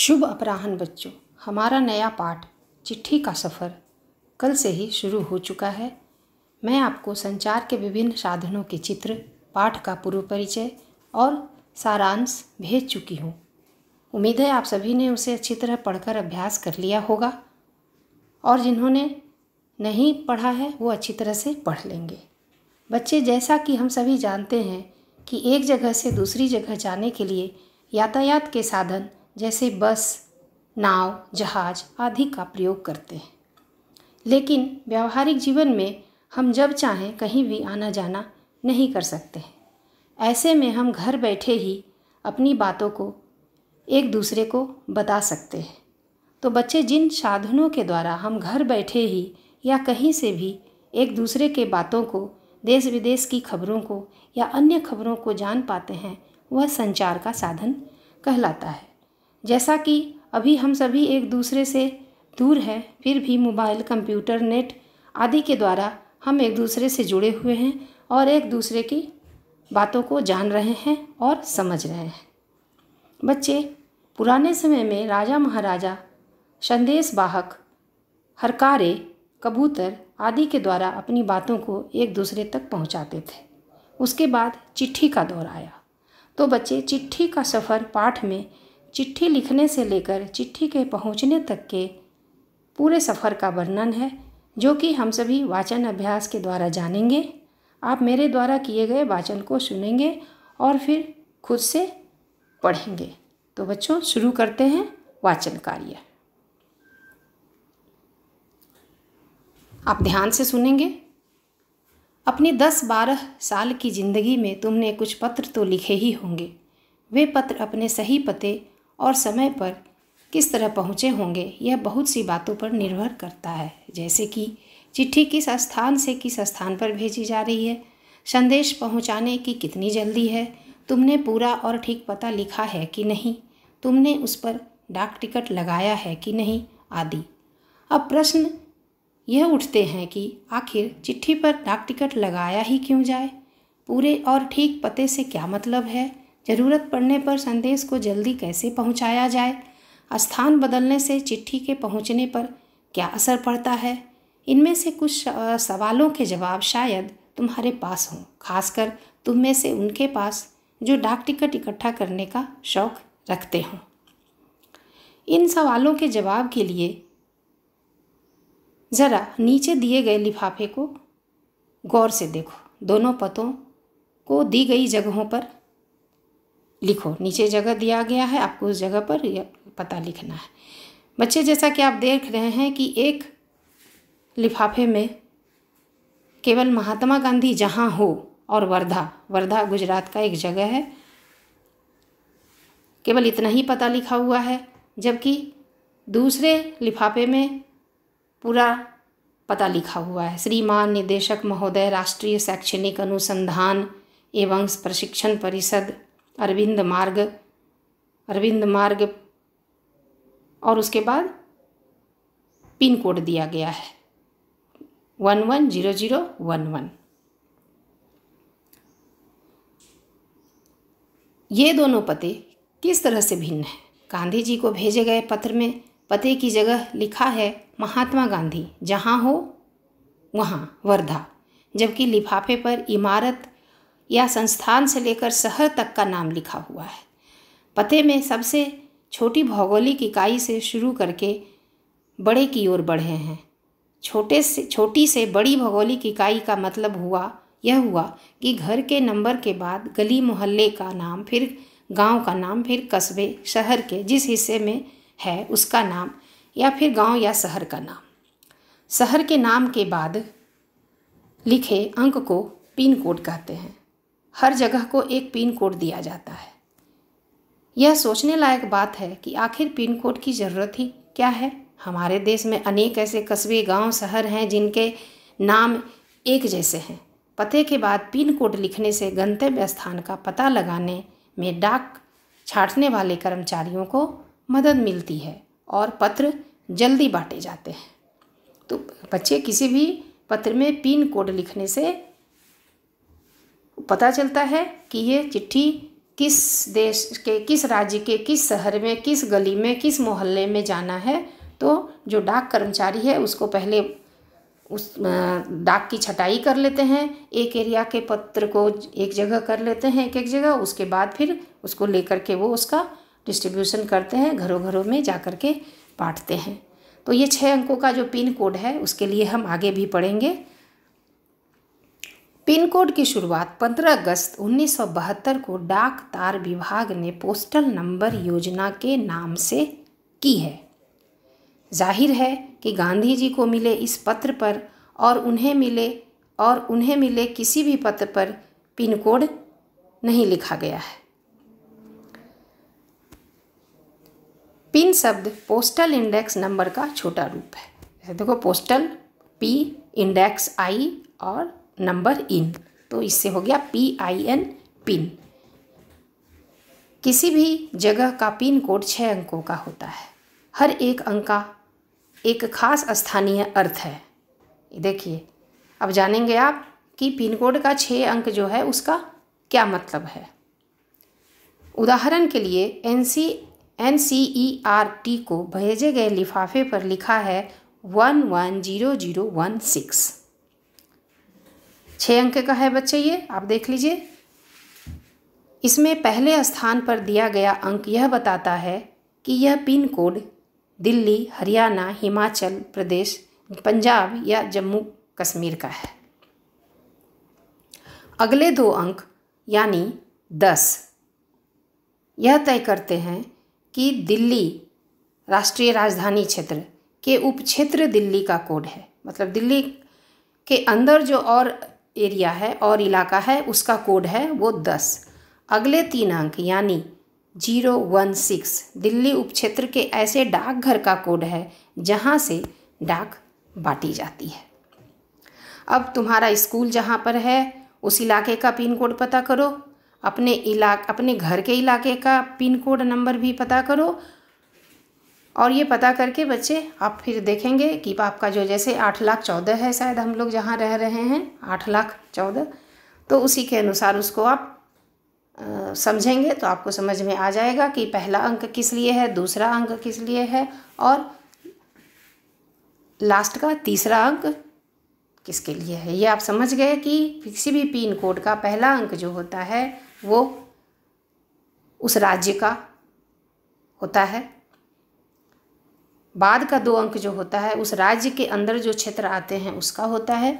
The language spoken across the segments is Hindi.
शुभ अपराहन बच्चों हमारा नया पाठ चिट्ठी का सफ़र कल से ही शुरू हो चुका है मैं आपको संचार के विभिन्न साधनों के चित्र पाठ का पूर्व परिचय और सारांश भेज चुकी हूँ उम्मीद है आप सभी ने उसे अच्छी तरह पढ़कर अभ्यास कर लिया होगा और जिन्होंने नहीं पढ़ा है वो अच्छी तरह से पढ़ लेंगे बच्चे जैसा कि हम सभी जानते हैं कि एक जगह से दूसरी जगह जाने के लिए यातायात के साधन जैसे बस नाव जहाज आदि का प्रयोग करते हैं लेकिन व्यावहारिक जीवन में हम जब चाहें कहीं भी आना जाना नहीं कर सकते हैं ऐसे में हम घर बैठे ही अपनी बातों को एक दूसरे को बता सकते हैं तो बच्चे जिन साधनों के द्वारा हम घर बैठे ही या कहीं से भी एक दूसरे के बातों को देश विदेश की खबरों को या अन्य खबरों को जान पाते हैं वह संचार का साधन कहलाता है जैसा कि अभी हम सभी एक दूसरे से दूर हैं फिर भी मोबाइल कंप्यूटर नेट आदि के द्वारा हम एक दूसरे से जुड़े हुए हैं और एक दूसरे की बातों को जान रहे हैं और समझ रहे हैं बच्चे पुराने समय में राजा महाराजा संदेश वाहक हरकारे कबूतर आदि के द्वारा अपनी बातों को एक दूसरे तक पहुंचाते थे उसके बाद चिट्ठी का दौर आया तो बच्चे चिट्ठी का सफ़र पाठ में चिट्ठी लिखने से लेकर चिट्ठी के पहुंचने तक के पूरे सफ़र का वर्णन है जो कि हम सभी वाचन अभ्यास के द्वारा जानेंगे आप मेरे द्वारा किए गए वाचन को सुनेंगे और फिर खुद से पढ़ेंगे तो बच्चों शुरू करते हैं वाचन कार्य आप ध्यान से सुनेंगे अपनी दस बारह साल की ज़िंदगी में तुमने कुछ पत्र तो लिखे ही होंगे वे पत्र अपने सही पते और समय पर किस तरह पहुँचे होंगे यह बहुत सी बातों पर निर्भर करता है जैसे कि चिट्ठी किस स्थान से किस स्थान पर भेजी जा रही है संदेश पहुँचाने की कितनी जल्दी है तुमने पूरा और ठीक पता लिखा है कि नहीं तुमने उस पर डाक टिकट लगाया है कि नहीं आदि अब प्रश्न यह उठते हैं कि आखिर चिट्ठी पर डाक टिकट लगाया ही क्यों जाए पूरे और ठीक पते से क्या मतलब है ज़रूरत पड़ने पर संदेश को जल्दी कैसे पहुंचाया जाए स्थान बदलने से चिट्ठी के पहुंचने पर क्या असर पड़ता है इनमें से कुछ सवालों के जवाब शायद तुम्हारे पास हों खासकर तुम में से उनके पास जो डाक टिकट इकट्ठा करने का शौक रखते हों इन सवालों के जवाब के लिए ज़रा नीचे दिए गए लिफाफे को गौर से देखो दोनों पतों को दी गई जगहों पर लिखो नीचे जगह दिया गया है आपको उस जगह पर पता लिखना है बच्चे जैसा कि आप देख रहे हैं कि एक लिफाफे में केवल महात्मा गांधी जहाँ हो और वर्धा वर्धा गुजरात का एक जगह है केवल इतना ही पता लिखा हुआ है जबकि दूसरे लिफाफे में पूरा पता लिखा हुआ है श्रीमान निदेशक महोदय राष्ट्रीय शैक्षणिक अनुसंधान एवं प्रशिक्षण परिषद अरविंद मार्ग अरविंद मार्ग और उसके बाद पिन कोड दिया गया है one one zero zero one one ये दोनों पते किस तरह से भिन्न हैं गांधी जी को भेजे गए पत्र में पते की जगह लिखा है महात्मा गांधी जहाँ हो वहाँ वर्धा जबकि लिफाफे पर इमारत या संस्थान से लेकर शहर तक का नाम लिखा हुआ है पते में सबसे छोटी भौगोलिक इकाई से शुरू करके बड़े की ओर बढ़े हैं छोटे से छोटी से बड़ी भौगोलिक इकाई का मतलब हुआ यह हुआ कि घर के नंबर के बाद गली मोहल्ले का नाम फिर गांव का नाम फिर कस्बे शहर के जिस हिस्से में है उसका नाम या फिर गांव या शहर का नाम शहर के नाम के बाद लिखे अंक को पिन कोड कहते हैं हर जगह को एक पिन कोड दिया जाता है यह सोचने लायक बात है कि आखिर पिन कोड की ज़रूरत ही क्या है हमारे देश में अनेक ऐसे कस्बे गांव, शहर हैं जिनके नाम एक जैसे हैं पते के बाद पिन कोड लिखने से गंतव्य स्थान का पता लगाने में डाक छाटने वाले कर्मचारियों को मदद मिलती है और पत्र जल्दी बांटे जाते हैं तो बच्चे किसी भी पत्र में पिन कोड लिखने से पता चलता है कि ये चिट्ठी किस देश के किस राज्य के किस शहर में किस गली में किस मोहल्ले में जाना है तो जो डाक कर्मचारी है उसको पहले उस डाक की छटाई कर लेते हैं एक एरिया के पत्र को एक जगह कर लेते हैं एक एक जगह उसके बाद फिर उसको लेकर के वो उसका डिस्ट्रीब्यूशन करते हैं घरों घरों में जा कर के बांटते हैं तो ये छः अंकों का जो पिन कोड है उसके लिए हम आगे भी पढ़ेंगे पिन कोड की शुरुआत 15 अगस्त 1972 को डाक तार विभाग ने पोस्टल नंबर योजना के नाम से की है जाहिर है कि गांधी जी को मिले इस पत्र पर और उन्हें मिले और उन्हें मिले किसी भी पत्र पर पिन कोड नहीं लिखा गया है पिन शब्द पोस्टल इंडेक्स नंबर का छोटा रूप है देखो पोस्टल पी इंडेक्स आई और नंबर इन तो इससे हो गया पी आई एन पिन किसी भी जगह का पिन कोड छः अंकों का होता है हर एक अंक का एक खास स्थानीय अर्थ है देखिए अब जानेंगे आप कि पिन कोड का छः अंक जो है उसका क्या मतलब है उदाहरण के लिए N C N C E R T को भेजे गए लिफाफे पर लिखा है one one zero zero one six छः अंक का है बच्चे ये आप देख लीजिए इसमें पहले स्थान पर दिया गया अंक यह बताता है कि यह पिन कोड दिल्ली हरियाणा हिमाचल प्रदेश पंजाब या जम्मू कश्मीर का है अगले दो अंक यानी दस यह तय करते हैं कि दिल्ली राष्ट्रीय राजधानी क्षेत्र के उपक्षेत्र दिल्ली का कोड है मतलब दिल्ली के अंदर जो और एरिया है और इलाका है उसका कोड है वो दस अगले तीन अंक यानी जीरो वन सिक्स दिल्ली उपक्षेत्र के ऐसे डाकघर का कोड है जहाँ से डाक बांटी जाती है अब तुम्हारा स्कूल जहाँ पर है उस इलाके का पिन कोड पता करो अपने इलाक अपने घर के इलाके का पिन कोड नंबर भी पता करो और ये पता करके बच्चे आप फिर देखेंगे कि आपका जो जैसे आठ लाख चौदह है शायद हम लोग जहाँ रह रहे हैं आठ लाख चौदह तो उसी के अनुसार उसको आप समझेंगे तो आपको समझ में आ जाएगा कि पहला अंक किस लिए है दूसरा अंक किस लिए है और लास्ट का तीसरा अंक किसके लिए है ये आप समझ गए कि किसी भी पिन कोड का पहला अंक जो होता है वो उस राज्य का होता है बाद का दो अंक जो होता है उस राज्य के अंदर जो क्षेत्र आते हैं उसका होता है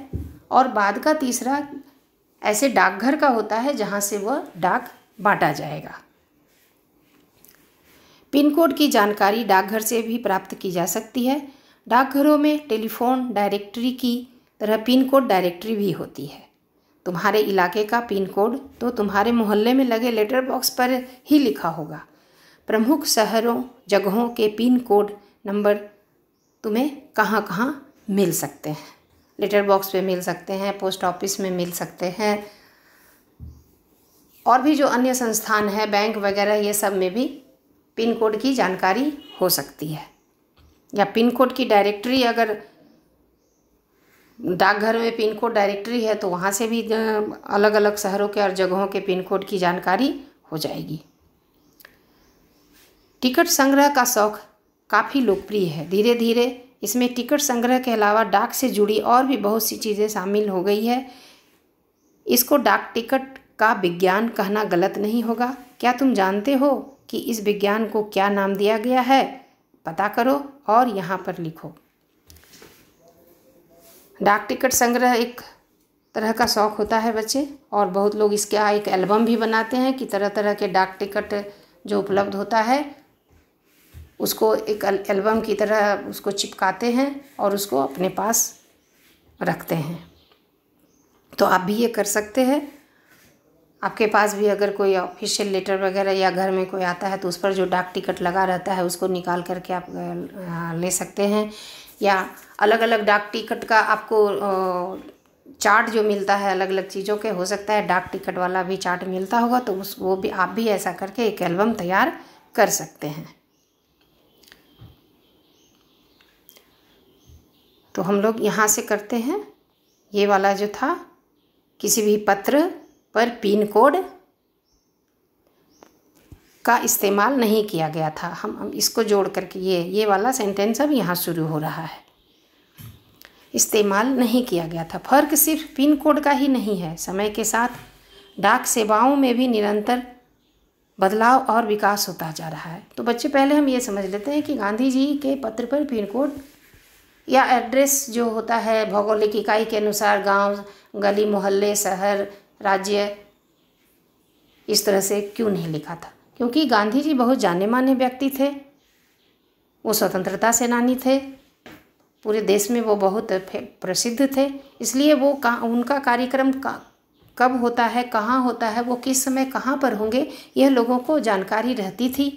और बाद का तीसरा ऐसे डाकघर का होता है जहाँ से वह डाक बांटा जाएगा पिन कोड की जानकारी डाकघर से भी प्राप्त की जा सकती है डाकघरों में टेलीफोन डायरेक्टरी की तरह पिन कोड डायरेक्टरी भी होती है तुम्हारे इलाके का पिन कोड तो तुम्हारे मोहल्ले में लगे लेटर बॉक्स पर ही लिखा होगा प्रमुख शहरों जगहों के पिन कोड नंबर तुम्हें कहाँ कहाँ मिल सकते हैं लेटर बॉक्स पे मिल सकते हैं पोस्ट ऑफिस में मिल सकते हैं और भी जो अन्य संस्थान हैं बैंक वगैरह ये सब में भी पिन कोड की जानकारी हो सकती है या पिन कोड की डायरेक्टरी अगर डाकघर में पिन कोड डायरेक्टरी है तो वहाँ से भी अलग अलग शहरों के और जगहों के पिन कोड की जानकारी हो जाएगी टिकट संग्रह का शौक़ काफ़ी लोकप्रिय है धीरे धीरे इसमें टिकट संग्रह के अलावा डाक से जुड़ी और भी बहुत सी चीज़ें शामिल हो गई है इसको डाक टिकट का विज्ञान कहना गलत नहीं होगा क्या तुम जानते हो कि इस विज्ञान को क्या नाम दिया गया है पता करो और यहाँ पर लिखो डाक टिकट संग्रह एक तरह का शौक़ होता है बच्चे और बहुत लोग इसका एक एल्बम भी बनाते हैं कि तरह तरह के डाक टिकट जो उपलब्ध होता है उसको एक एल्बम की तरह उसको चिपकाते हैं और उसको अपने पास रखते हैं तो आप भी ये कर सकते हैं आपके पास भी अगर कोई ऑफिशियल लेटर वगैरह या घर में कोई आता है तो उस पर जो डाक टिकट लगा रहता है उसको निकाल करके आप ले सकते हैं या अलग अलग डाक टिकट का आपको चार्ट जो मिलता है अलग अलग चीज़ों के हो सकता है डाक टिकट वाला भी चार्ट मिलता होगा तो उस वो भी आप भी ऐसा करके एक एल्बम तैयार कर सकते हैं तो हम लोग यहाँ से करते हैं ये वाला जो था किसी भी पत्र पर पिन कोड का इस्तेमाल नहीं किया गया था हम हम इसको जोड़ करके ये ये वाला सेंटेंस अब यहाँ शुरू हो रहा है इस्तेमाल नहीं किया गया था फ़र्क सिर्फ पिन कोड का ही नहीं है समय के साथ डाक सेवाओं में भी निरंतर बदलाव और विकास होता जा रहा है तो बच्चे पहले हम ये समझ लेते हैं कि गांधी जी के पत्र पर पिन कोड या एड्रेस जो होता है भौगोलिक इकाई के अनुसार गांव, गली मोहल्ले शहर राज्य इस तरह से क्यों नहीं लिखा था क्योंकि गांधी जी बहुत जाने माने व्यक्ति थे वो स्वतंत्रता सेनानी थे पूरे देश में वो बहुत प्रसिद्ध थे इसलिए वो का उनका कार्यक्रम का कब होता है कहाँ होता है वो किस समय कहाँ पर होंगे यह लोगों को जानकारी रहती थी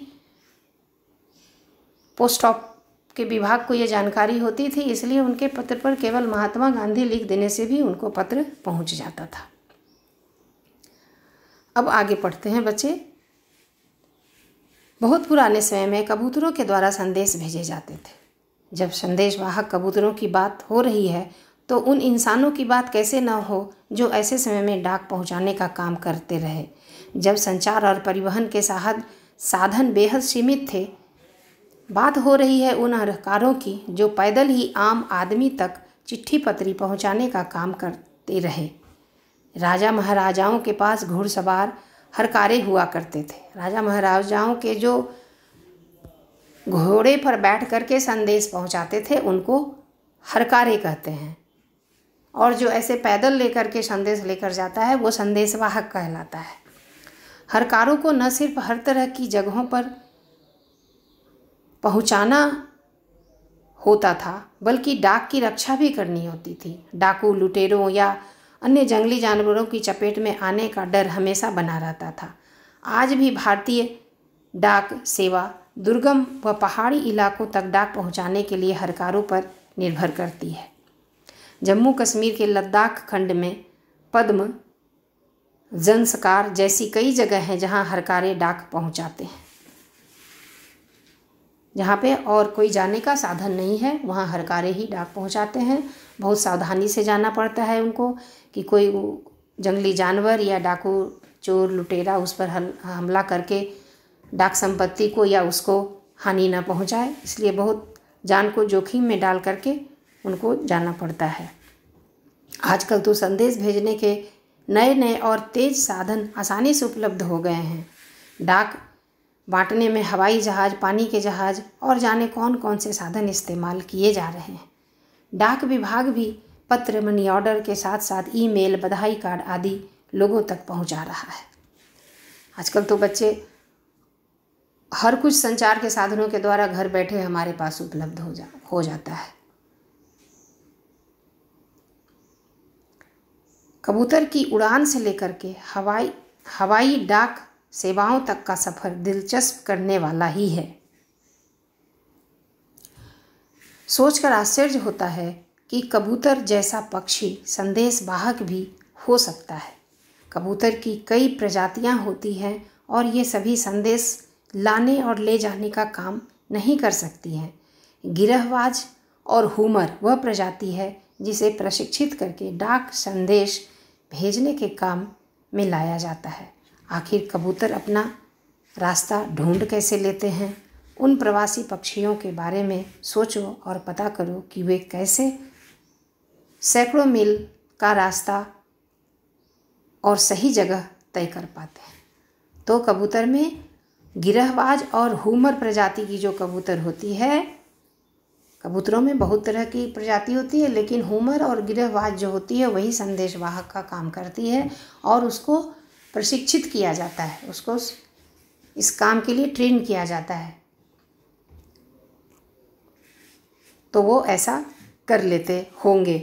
पोस्ट ऑफ के विभाग को ये जानकारी होती थी इसलिए उनके पत्र पर केवल महात्मा गांधी लिख देने से भी उनको पत्र पहुंच जाता था अब आगे पढ़ते हैं बच्चे बहुत पुराने समय में कबूतरों के द्वारा संदेश भेजे जाते थे जब संदेश वाहक कबूतरों की बात हो रही है तो उन इंसानों की बात कैसे ना हो जो ऐसे समय में डाक पहुंचाने का काम करते रहे जब संचार और परिवहन के साहद साधन बेहद सीमित थे बात हो रही है उन अहकारों की जो पैदल ही आम आदमी तक चिट्ठी पत्री पहुंचाने का काम करते रहे राजा महाराजाओं के पास घुड़सवार हरकारे हुआ करते थे राजा महाराजाओं के जो घोड़े पर बैठ करके संदेश पहुंचाते थे उनको हरकारे कहते हैं और जो ऐसे पैदल लेकर के संदेश लेकर जाता है वो संदेशवाहक कहलाता है हरकारों को न सिर्फ हर तरह की जगहों पर पहुंचाना होता था बल्कि डाक की रक्षा भी करनी होती थी डाकू लुटेरों या अन्य जंगली जानवरों की चपेट में आने का डर हमेशा बना रहता था आज भी भारतीय डाक सेवा दुर्गम व पहाड़ी इलाकों तक डाक पहुंचाने के लिए हरकारों पर निर्भर करती है जम्मू कश्मीर के लद्दाख खंड में पद्म जनसकार जैसी कई जगह हैं जहां हरकारे डाक पहुंचाते हैं जहाँ पे और कोई जाने का साधन नहीं है वहाँ हर कार्य ही डाक पहुँचाते हैं बहुत सावधानी से जाना पड़ता है उनको कि कोई जंगली जानवर या डाकू चोर लुटेरा उस पर हमला करके डाक संपत्ति को या उसको हानि ना पहुँचाए इसलिए बहुत जान को जोखिम में डाल करके उनको जाना पड़ता है आजकल तो संदेश भेजने के नए नए और तेज साधन आसानी से उपलब्ध हो गए हैं डाक बांटने में हवाई जहाज़ पानी के जहाज़ और जाने कौन कौन से साधन इस्तेमाल किए जा रहे हैं डाक विभाग भी पत्र मनी ऑर्डर के साथ साथ ईमेल बधाई कार्ड आदि लोगों तक पहुंचा रहा है आजकल तो बच्चे हर कुछ संचार के साधनों के द्वारा घर बैठे हमारे पास उपलब्ध हो जा हो जाता है कबूतर की उड़ान से लेकर के हवाई हवाई डाक सेवाओं तक का सफ़र दिलचस्प करने वाला ही है सोचकर आश्चर्य होता है कि कबूतर जैसा पक्षी संदेश वाहक भी हो सकता है कबूतर की कई प्रजातियां होती हैं और ये सभी संदेश लाने और ले जाने का काम नहीं कर सकती हैं गिरहबाज और हुमर वह प्रजाति है जिसे प्रशिक्षित करके डाक संदेश भेजने के काम में लाया जाता है आखिर कबूतर अपना रास्ता ढूंढ कैसे लेते हैं उन प्रवासी पक्षियों के बारे में सोचो और पता करो कि वे कैसे सैकड़ों मील का रास्ता और सही जगह तय कर पाते हैं तो कबूतर में गिरहबाज और हुमर प्रजाति की जो कबूतर होती है कबूतरों में बहुत तरह की प्रजाति होती है लेकिन हुमर और गिरहबाज जो होती है वही संदेशवाहक का काम करती है और उसको प्रशिक्षित किया जाता है उसको इस काम के लिए ट्रेन किया जाता है तो वो ऐसा कर लेते होंगे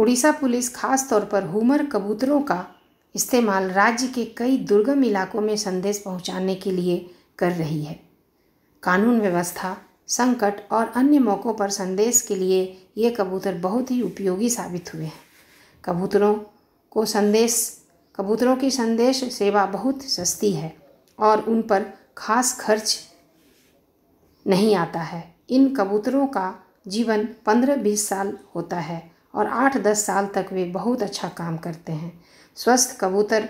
उड़ीसा पुलिस खास तौर पर हुमर कबूतरों का इस्तेमाल राज्य के कई दुर्गम इलाकों में संदेश पहुंचाने के लिए कर रही है कानून व्यवस्था संकट और अन्य मौक़ों पर संदेश के लिए ये कबूतर बहुत ही उपयोगी साबित हुए हैं कबूतरों को संदेश कबूतरों की संदेश सेवा बहुत सस्ती है और उन पर खास खर्च नहीं आता है इन कबूतरों का जीवन पंद्रह बीस साल होता है और आठ दस साल तक वे बहुत अच्छा काम करते हैं स्वस्थ कबूतर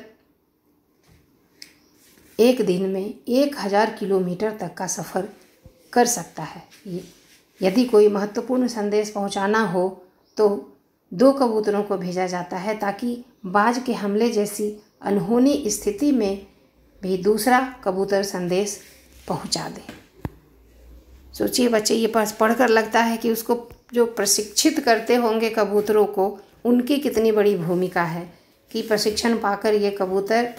एक दिन में एक हज़ार किलोमीटर तक का सफ़र कर सकता है यदि कोई महत्वपूर्ण संदेश पहुंचाना हो तो दो कबूतरों को भेजा जाता है ताकि बाज के हमले जैसी अनहोनी स्थिति में भी दूसरा कबूतर संदेश पहुंचा दे सोचिए बच्चे ये पास पढ़कर लगता है कि उसको जो प्रशिक्षित करते होंगे कबूतरों को उनकी कितनी बड़ी भूमिका है कि प्रशिक्षण पाकर ये कबूतर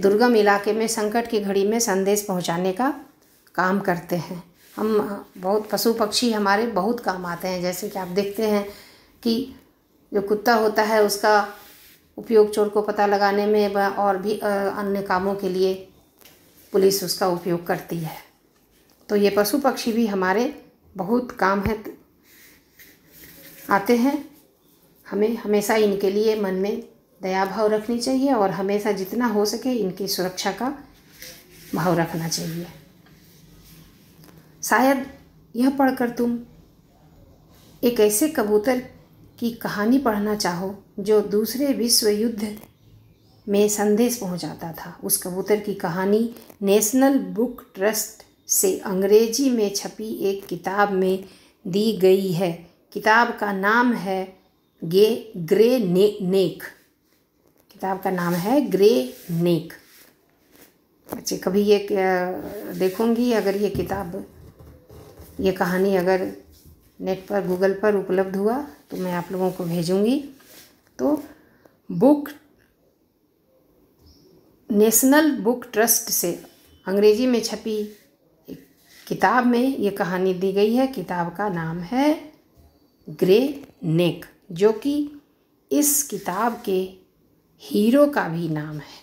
दुर्गम इलाके में संकट की घड़ी में संदेश पहुंचाने का काम करते हैं हम बहुत पशु पक्षी हमारे बहुत काम आते हैं जैसे कि आप देखते हैं कि जो कुत्ता होता है उसका उपयोग चोर को पता लगाने में और भी अन्य कामों के लिए पुलिस उसका उपयोग करती है तो ये पशु पक्षी भी हमारे बहुत काम है आते हैं हमें हमेशा इनके लिए मन में दया भाव रखनी चाहिए और हमेशा जितना हो सके इनकी सुरक्षा का भाव रखना चाहिए शायद यह पढ़कर तुम एक ऐसे कबूतर की कहानी पढ़ना चाहो जो दूसरे विश्व युद्ध में संदेश पहुंचाता था उस कबूतर की कहानी नेशनल बुक ट्रस्ट से अंग्रेजी में छपी एक किताब में दी गई है किताब का नाम है गे ग्रे ने, नेक किताब का नाम है ग्रे नेक अच्छा कभी ये देखूंगी अगर ये किताब ये कहानी अगर नेट पर गूगल पर उपलब्ध हुआ तो मैं आप लोगों को भेजूँगी तो बुक नेशनल बुक ट्रस्ट से अंग्रेजी में छपी किताब में ये कहानी दी गई है किताब का नाम है ग्रे नेक जो कि इस किताब के हीरो का भी नाम है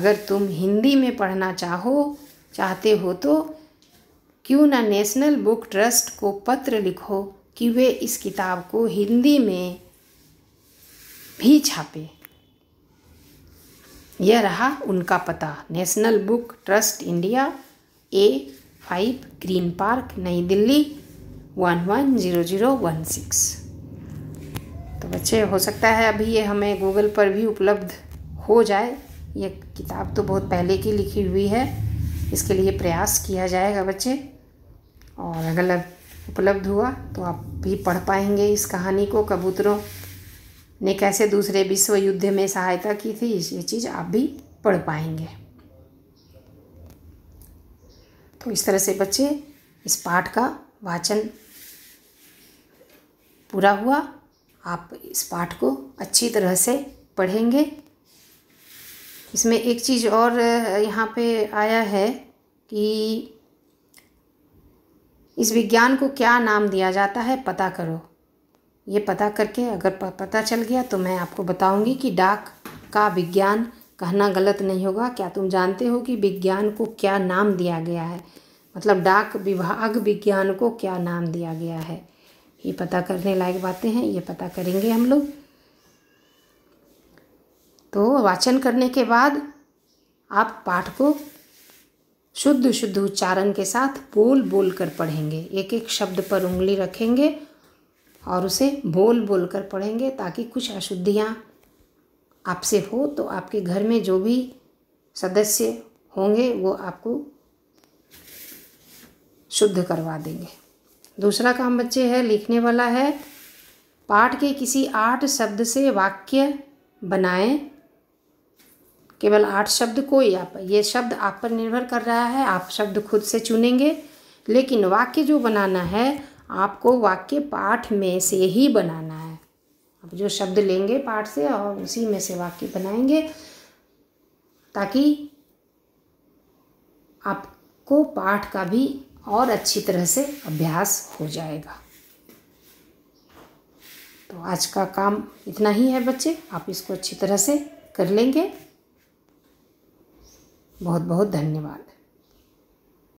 अगर तुम हिंदी में पढ़ना चाहो चाहते हो तो क्यों ना नेशनल बुक ट्रस्ट को पत्र लिखो कि वे इस किताब को हिंदी में भी छापे यह रहा उनका पता national book trust India A five green park New Delhi one one zero zero one six तो बच्चे हो सकता है अभी ये हमें गूगल पर भी उपलब्ध हो जाए ये किताब तो बहुत पहले की लिखी हुई है इसके लिए प्रयास किया जाएगा बच्चे और अगर उपलब्ध हुआ तो आप भी पढ़ पाएंगे इस कहानी को कबूतरों ने कैसे दूसरे विश्व युद्ध में सहायता की थी ये चीज़ आप भी पढ़ पाएंगे तो इस तरह से बच्चे इस पाठ का वाचन पूरा हुआ आप इस पाठ को अच्छी तरह से पढ़ेंगे इसमें एक चीज़ और यहाँ पे आया है कि इस विज्ञान को क्या नाम दिया जाता है पता करो ये पता करके अगर पता चल गया तो मैं आपको बताऊंगी कि डाक का विज्ञान कहना गलत नहीं होगा क्या तुम जानते हो कि विज्ञान को क्या नाम दिया गया है मतलब डाक विभाग विज्ञान को क्या नाम दिया गया है ये पता करने लायक बातें हैं ये पता करेंगे हम लोग तो वाचन करने के बाद आप पाठ को शुद्ध शुद्ध उच्चारण के साथ बोल बोल कर पढ़ेंगे एक एक शब्द पर उंगली रखेंगे और उसे बोल बोल कर पढ़ेंगे ताकि कुछ अशुद्धियाँ आपसे हो तो आपके घर में जो भी सदस्य होंगे वो आपको शुद्ध करवा देंगे दूसरा काम बच्चे है लिखने वाला है पाठ के किसी आठ शब्द से वाक्य बनाएं केवल आठ शब्द को या ये शब्द आप पर निर्भर कर रहा है आप शब्द खुद से चुनेंगे लेकिन वाक्य जो बनाना है आपको वाक्य पाठ में से ही बनाना है आप जो शब्द लेंगे पाठ से और उसी में से वाक्य बनाएंगे ताकि आपको पाठ का भी और अच्छी तरह से अभ्यास हो जाएगा तो आज का काम इतना ही है बच्चे आप इसको अच्छी तरह से कर लेंगे बहुत बहुत धन्यवाद